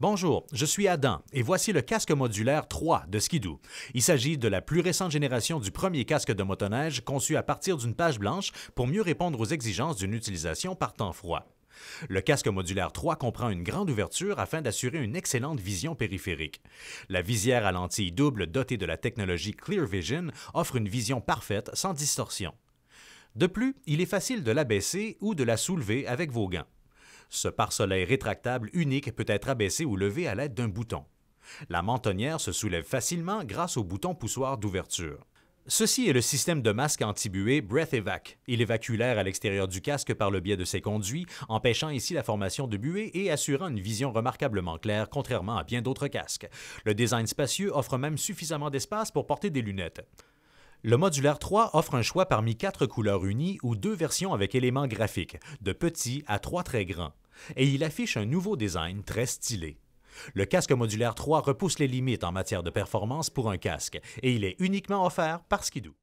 Bonjour, je suis Adam et voici le casque modulaire 3 de Skidoo. Il s'agit de la plus récente génération du premier casque de motoneige conçu à partir d'une page blanche pour mieux répondre aux exigences d'une utilisation par temps froid. Le casque modulaire 3 comprend une grande ouverture afin d'assurer une excellente vision périphérique. La visière à lentilles double dotée de la technologie Clear Vision offre une vision parfaite sans distorsion. De plus, il est facile de l'abaisser ou de la soulever avec vos gants. Ce pare-soleil rétractable unique peut être abaissé ou levé à l'aide d'un bouton. La mentonnière se soulève facilement grâce au bouton poussoir d'ouverture. Ceci est le système de masque anti-buée Breath Evac. Il évacue l'air à l'extérieur du casque par le biais de ses conduits, empêchant ici la formation de buée et assurant une vision remarquablement claire, contrairement à bien d'autres casques. Le design spacieux offre même suffisamment d'espace pour porter des lunettes. Le modulaire 3 offre un choix parmi quatre couleurs unies ou deux versions avec éléments graphiques, de petits à trois très grands, et il affiche un nouveau design très stylé. Le casque modulaire 3 repousse les limites en matière de performance pour un casque et il est uniquement offert par Skidoo.